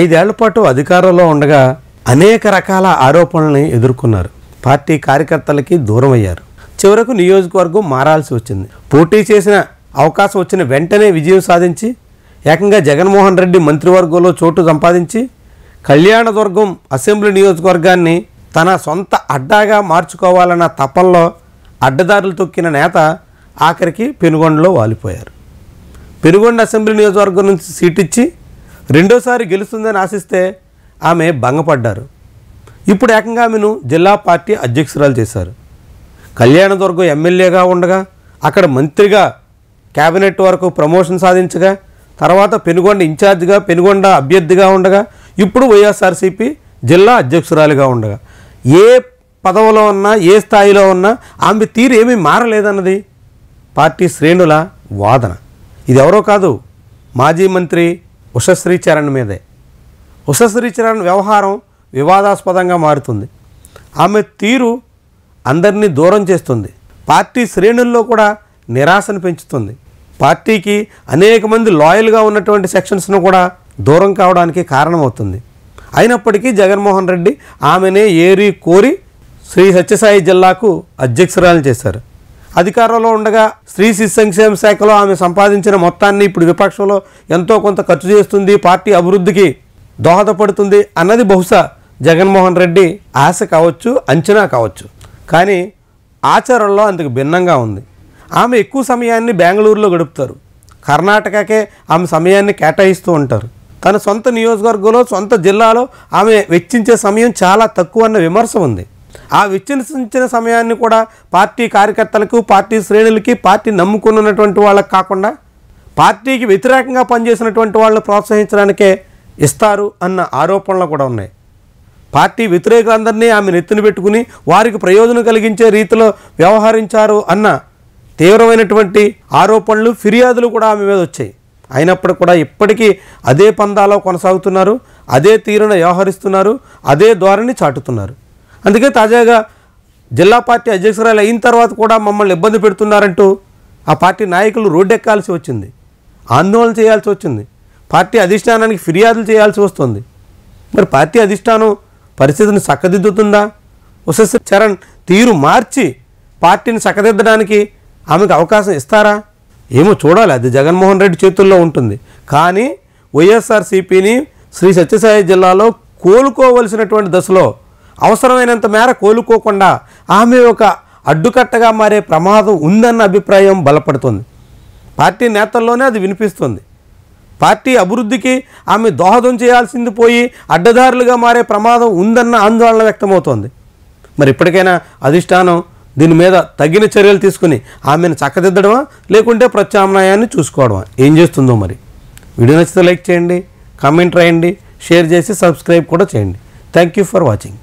ఐదేళ్ల పాటు అధికారంలో ఉండగా అనేక రకాల ఆరోపణల్ని ఎదుర్కొన్నారు పార్టీ కార్యకర్తలకి దూరం అయ్యారు చివరకు నియోజకవర్గం మారాల్సి వచ్చింది పోటీ చేసిన అవకాశం వచ్చిన వెంటనే విజయం సాధించి ఏకంగా జగన్మోహన్ రెడ్డి మంత్రివర్గంలో చోటు సంపాదించి కళ్యాణదుర్గం అసెంబ్లీ నియోజకవర్గాన్ని తన సొంత అడ్డాగా మార్చుకోవాలన్న తపల్లో అడ్డదారులు తొక్కిన నేత ఆఖరికి పెనుగొండలో వాలిపోయారు పెనుగొండ అసెంబ్లీ నియోజకవర్గం నుంచి సీటిచ్చి రెండోసారి గెలుస్తుందని ఆశిస్తే ఆమె భంగపడ్డారు ఇప్పుడు ఏకంగా ఆమెను జిల్లా పార్టీ అధ్యక్షురాలు చేశారు కళ్యాణదుర్గం ఎమ్మెల్యేగా ఉండగా అక్కడ మంత్రిగా కేబినెట్ వరకు ప్రమోషన్ సాధించగా తర్వాత పెనుగొండ ఇన్ఛార్జిగా పెనుగొండ అభ్యర్థిగా ఉండగా ఇప్పుడు వైఎస్ఆర్సీపీ జిల్లా అధ్యక్షురాలిగా ఉండగా ఏ పదవిలో ఉన్నా ఏ స్థాయిలో ఉన్నా ఆమె తీరు ఏమీ మారలేదన్నది పార్టీ శ్రేణుల వాదన ఇది ఎవరో కాదు మాజీ మంత్రి ఉషశ్రీచరణ్ మీదే ఉషశ్రీచరణ్ వ్యవహారం వివాదాస్పదంగా మారుతుంది ఆమె తీరు అందరినీ దూరం చేస్తుంది పార్టీ శ్రేణుల్లో కూడా నిరాశను పెంచుతుంది పార్టీకి అనేక మంది లాయల్గా ఉన్నటువంటి సెక్షన్స్ను కూడా దూరం కావడానికి కారణమవుతుంది అయినప్పటికీ జగన్మోహన్ రెడ్డి ఆమెనే ఏరి కోరి శ్రీ సత్యసాయి జిల్లాకు అధ్యక్షురాలు చేశారు అధికారంలో ఉండగా స్త్రీ శిశు సంక్షేమ శాఖలో ఆమె సంపాదించిన మొత్తాన్ని ఇప్పుడు విపక్షంలో ఎంతో కొంత ఖర్చు చేస్తుంది పార్టీ అభివృద్ధికి దోహదపడుతుంది అన్నది బహుశా జగన్మోహన్ రెడ్డి ఆశ కావచ్చు అంచనా కావచ్చు కానీ ఆచరణలో అందుకు భిన్నంగా ఉంది ఆమె ఎక్కువ సమయాన్ని బెంగళూరులో గడుపుతారు కర్ణాటకకే ఆమె సమయాన్ని కేటాయిస్తూ ఉంటారు తన సొంత నియోజకవర్గంలో సొంత జిల్లాలో ఆమె వెచ్చించే సమయం చాలా తక్కువ అన్న విమర్శ ఉంది ఆ విచ్చిన సమయాన్ని కూడా పార్టీ కార్యకర్తలకు పార్టీ శ్రేణులకి పార్టీ నమ్ముకున్నటువంటి వాళ్ళకి కాకుండా పార్టీకి వ్యతిరేకంగా పనిచేసినటువంటి వాళ్ళని ప్రోత్సహించడానికే ఇస్తారు అన్న ఆరోపణలు కూడా ఉన్నాయి పార్టీ వ్యతిరేకులందరినీ ఆమె నెత్తిన పెట్టుకుని వారికి ప్రయోజనం కలిగించే రీతిలో వ్యవహరించారు అన్న తీవ్రమైనటువంటి ఆరోపణలు ఫిర్యాదులు కూడా ఆమె మీద వచ్చాయి అయినప్పుడు కూడా ఇప్పటికీ అదే పందాలో కొనసాగుతున్నారు అదే తీరును వ్యవహరిస్తున్నారు అదే ధోరణి చాటుతున్నారు అందుకే తాజాగా జిల్లా పార్టీ అధ్యక్షురాలు అయిన తర్వాత కూడా మమ్మల్ని ఇబ్బంది పెడుతున్నారంటూ ఆ పార్టీ నాయకులు రోడ్డెక్కాల్సి వచ్చింది ఆందోళన చేయాల్సి వచ్చింది పార్టీ అధిష్టానానికి ఫిర్యాదులు చేయాల్సి వస్తుంది మరి పార్టీ అధిష్టానం పరిస్థితిని చక్కదిద్దుతుందా ఉసస్ చరణ్ తీరు మార్చి పార్టీని చక్కదిద్దడానికి ఆమెకు అవకాశం ఇస్తారా ఏమో చూడాలి అది జగన్మోహన్ రెడ్డి చేతుల్లో ఉంటుంది కానీ వైఎస్ఆర్సీపీని శ్రీ సత్యసాయి జిల్లాలో కోలుకోవలసినటువంటి దశలో అవసరమైనంత మేర కోలుకోకుండా ఆమె ఒక అడ్డుకట్టగా మారే ప్రమాదం ఉందన్న అభిప్రాయం బలపడుతుంది పార్టీ నేతల్లోనే అది వినిపిస్తుంది పార్టీ అభివృద్ధికి ఆమె దోహదం చేయాల్సింది పోయి అడ్డదారులుగా మారే ప్రమాదం ఉందన్న ఆందోళన వ్యక్తమవుతోంది మరి ఇప్పటికైనా అధిష్టానం దీని మీద తగిన చర్యలు తీసుకుని ఆమెను చక్కదిద్దడమా లేకుంటే ప్రత్యామ్నాయాన్ని చూసుకోవడమా ఏం చేస్తుందో మరి వీడియో నచ్చితే లైక్ చేయండి కామెంట్ రాయండి షేర్ చేసి సబ్స్క్రైబ్ కూడా చేయండి థ్యాంక్ యూ ఫర్ వాచింగ్